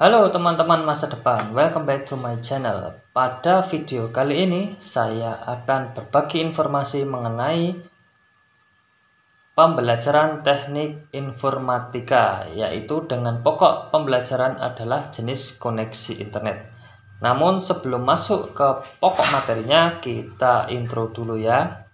Halo teman-teman masa depan, welcome back to my channel. Pada video kali ini, saya akan berbagi informasi mengenai pembelajaran teknik informatika, yaitu dengan pokok pembelajaran adalah jenis koneksi internet. Namun sebelum masuk ke pokok materinya, kita intro dulu ya.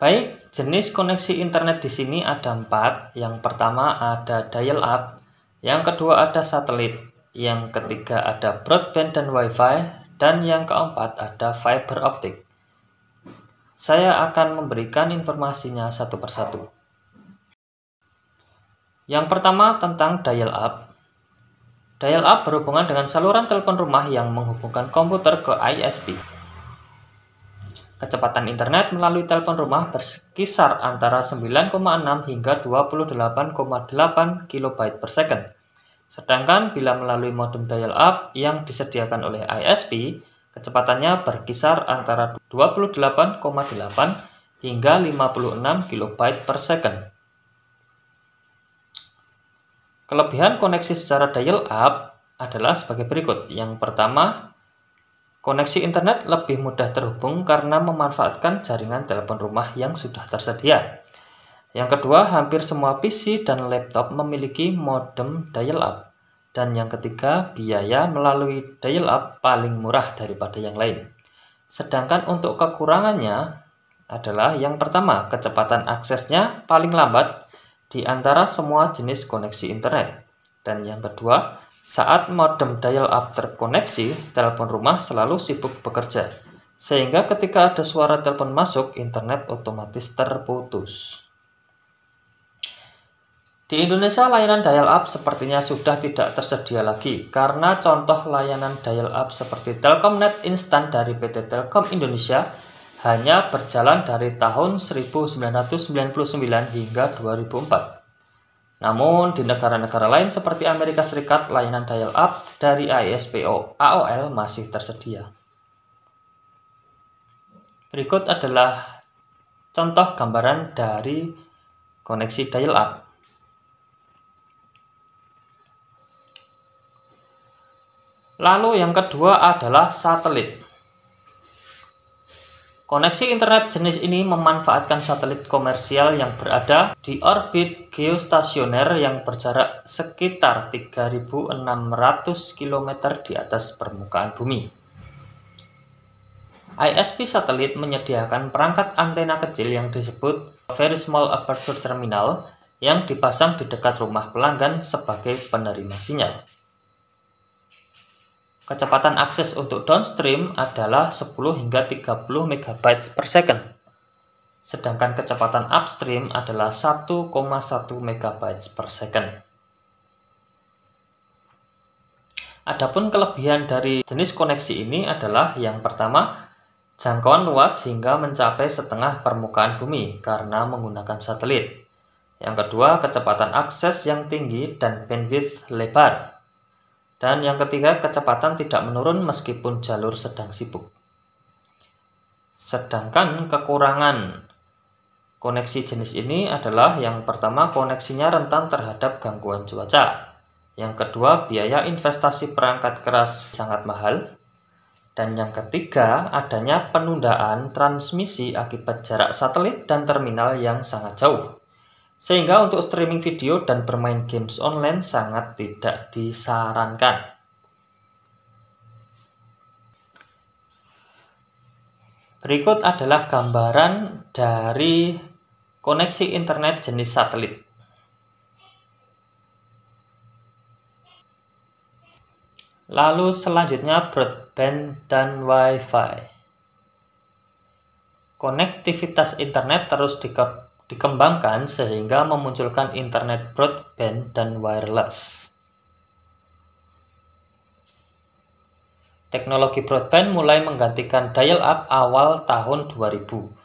Baik, jenis koneksi internet di sini ada empat. Yang pertama ada dial up, yang kedua ada satelit, yang ketiga ada broadband dan wifi, dan yang keempat ada fiber optik. Saya akan memberikan informasinya satu persatu. Yang pertama tentang dial up. Dial up berhubungan dengan saluran telepon rumah yang menghubungkan komputer ke ISP. Kecepatan internet melalui telepon rumah berkisar antara 9,6 hingga 28,8 kB per second. Sedangkan bila melalui modem dial-up yang disediakan oleh ISP, kecepatannya berkisar antara 28,8 hingga 56 kB per second. Kelebihan koneksi secara dial-up adalah sebagai berikut. Yang pertama, Koneksi internet lebih mudah terhubung karena memanfaatkan jaringan telepon rumah yang sudah tersedia. Yang kedua, hampir semua PC dan laptop memiliki modem dial-up. Dan yang ketiga, biaya melalui dial-up paling murah daripada yang lain. Sedangkan untuk kekurangannya adalah yang pertama, kecepatan aksesnya paling lambat di antara semua jenis koneksi internet. Dan yang kedua, saat modem dial-up terkoneksi, telepon rumah selalu sibuk bekerja, sehingga ketika ada suara telepon masuk, internet otomatis terputus. Di Indonesia, layanan dial-up sepertinya sudah tidak tersedia lagi karena contoh layanan dial-up seperti Telkomnet Instant dari PT Telkom Indonesia hanya berjalan dari tahun 1999 hingga 2004. Namun, di negara-negara lain seperti Amerika Serikat, layanan dial-up dari ISPO AOL masih tersedia. Berikut adalah contoh gambaran dari koneksi dial-up. Lalu yang kedua adalah satelit. Koneksi internet jenis ini memanfaatkan satelit komersial yang berada di orbit geostasioner yang berjarak sekitar 3600 km di atas permukaan bumi. ISP satelit menyediakan perangkat antena kecil yang disebut Very Small Aperture Terminal yang dipasang di dekat rumah pelanggan sebagai penerima sinyal. Kecepatan akses untuk downstream adalah 10 hingga 30 MB per second, sedangkan kecepatan upstream adalah 1,1 MB per second. Adapun kelebihan dari jenis koneksi ini adalah yang pertama, jangkauan luas hingga mencapai setengah permukaan bumi karena menggunakan satelit. Yang kedua, kecepatan akses yang tinggi dan bandwidth lebar dan yang ketiga, kecepatan tidak menurun meskipun jalur sedang sibuk. Sedangkan kekurangan koneksi jenis ini adalah yang pertama koneksinya rentan terhadap gangguan cuaca. Yang kedua, biaya investasi perangkat keras sangat mahal. Dan yang ketiga, adanya penundaan transmisi akibat jarak satelit dan terminal yang sangat jauh. Sehingga untuk streaming video dan bermain games online sangat tidak disarankan. Berikut adalah gambaran dari koneksi internet jenis satelit. Lalu selanjutnya broadband dan Wi-Fi. Konektivitas internet terus dikembangkan dikembangkan sehingga memunculkan internet broadband dan wireless. Teknologi broadband mulai menggantikan dial-up awal tahun 2000.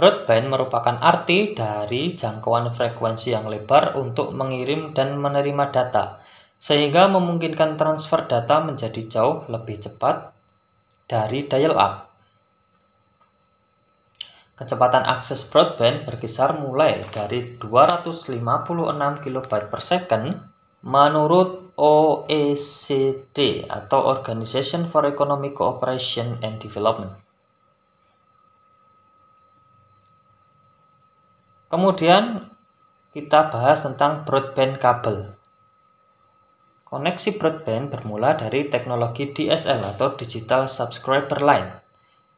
Broadband merupakan arti dari jangkauan frekuensi yang lebar untuk mengirim dan menerima data, sehingga memungkinkan transfer data menjadi jauh lebih cepat dari dial-up. Kecepatan akses broadband berkisar mulai dari 256 kb per second menurut OECD atau Organization for Economic Cooperation and Development. Kemudian kita bahas tentang broadband kabel. Koneksi broadband bermula dari teknologi DSL atau Digital Subscriber Line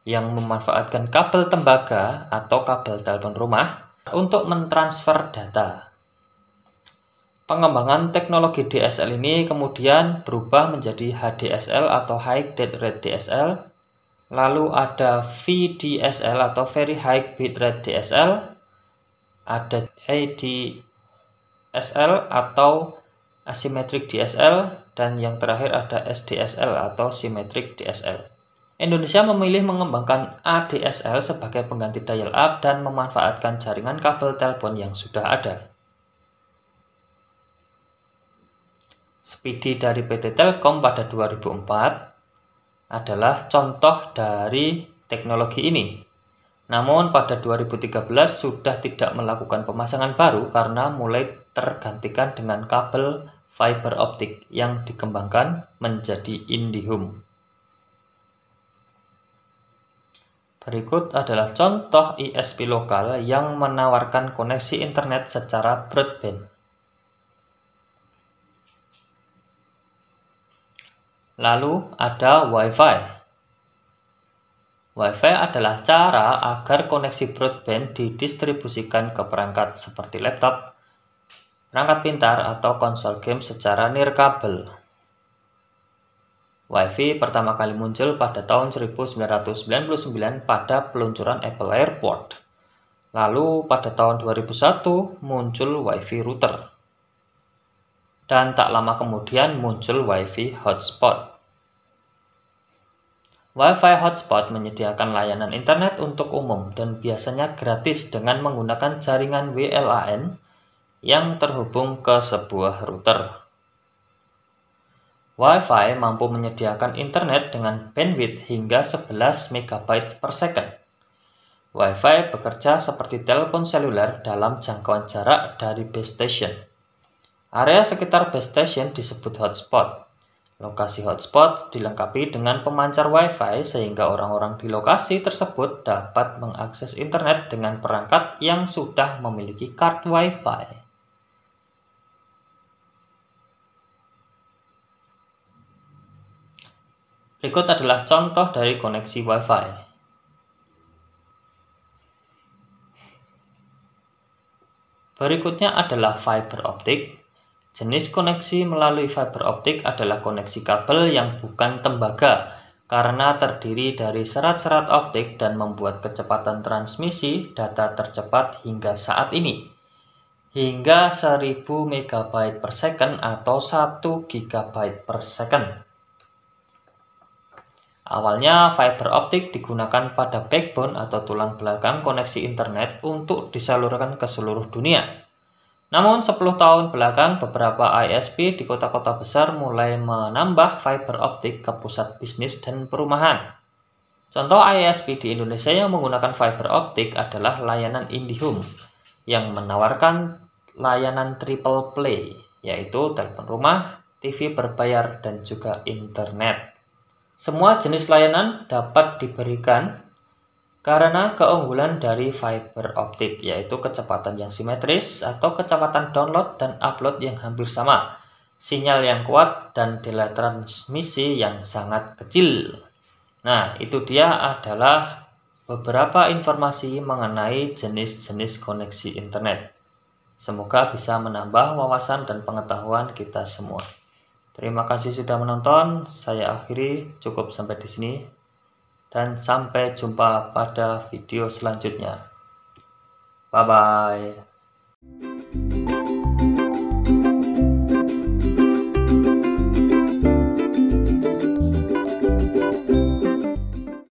yang memanfaatkan kabel tembaga atau kabel telepon rumah untuk mentransfer data. Pengembangan teknologi DSL ini kemudian berubah menjadi HDSL atau High Data Rate DSL, lalu ada VDSL atau Very High Bitrate DSL, ada ADSL atau Asymmetric DSL, dan yang terakhir ada SDSL atau Symmetric DSL. Indonesia memilih mengembangkan ADSL sebagai pengganti dial-up dan memanfaatkan jaringan kabel telepon yang sudah ada. Speedy dari PT Telkom pada 2004 adalah contoh dari teknologi ini. Namun pada 2013 sudah tidak melakukan pemasangan baru karena mulai tergantikan dengan kabel fiber optik yang dikembangkan menjadi IndiHome. Berikut adalah contoh ISP lokal yang menawarkan koneksi internet secara broadband. Lalu ada Wi-Fi. Wi-Fi adalah cara agar koneksi broadband didistribusikan ke perangkat seperti laptop, perangkat pintar, atau konsol game secara nirkabel. WiFi pertama kali muncul pada tahun 1999 pada peluncuran Apple AirPort. Lalu pada tahun 2001 muncul WiFi router. Dan tak lama kemudian muncul WiFi hotspot. WiFi hotspot menyediakan layanan internet untuk umum dan biasanya gratis dengan menggunakan jaringan WLAN yang terhubung ke sebuah router. Wi-Fi mampu menyediakan internet dengan bandwidth hingga 11 MB per second. Wi-Fi bekerja seperti telepon seluler dalam jangkauan jarak dari base station. Area sekitar base station disebut hotspot. Lokasi hotspot dilengkapi dengan pemancar Wi-Fi sehingga orang-orang di lokasi tersebut dapat mengakses internet dengan perangkat yang sudah memiliki kartu Wi-Fi. Berikut adalah contoh dari koneksi Wi-Fi. Berikutnya adalah fiber optik. Jenis koneksi melalui fiber optik adalah koneksi kabel yang bukan tembaga karena terdiri dari serat-serat optik dan membuat kecepatan transmisi data tercepat hingga saat ini hingga 1000 MB per second atau 1 GB per second. Awalnya fiber optik digunakan pada backbone atau tulang belakang koneksi internet untuk disalurkan ke seluruh dunia. Namun 10 tahun belakang beberapa ISP di kota-kota besar mulai menambah fiber optik ke pusat bisnis dan perumahan. Contoh ISP di Indonesia yang menggunakan fiber optik adalah layanan IndiHome yang menawarkan layanan triple play yaitu telepon rumah, TV berbayar dan juga internet. Semua jenis layanan dapat diberikan karena keunggulan dari fiber optik yaitu kecepatan yang simetris atau kecepatan download dan upload yang hampir sama, sinyal yang kuat dan delay transmisi yang sangat kecil. Nah, itu dia adalah beberapa informasi mengenai jenis-jenis koneksi internet. Semoga bisa menambah wawasan dan pengetahuan kita semua. Terima kasih sudah menonton. Saya akhiri cukup sampai di sini. Dan sampai jumpa pada video selanjutnya. Bye-bye.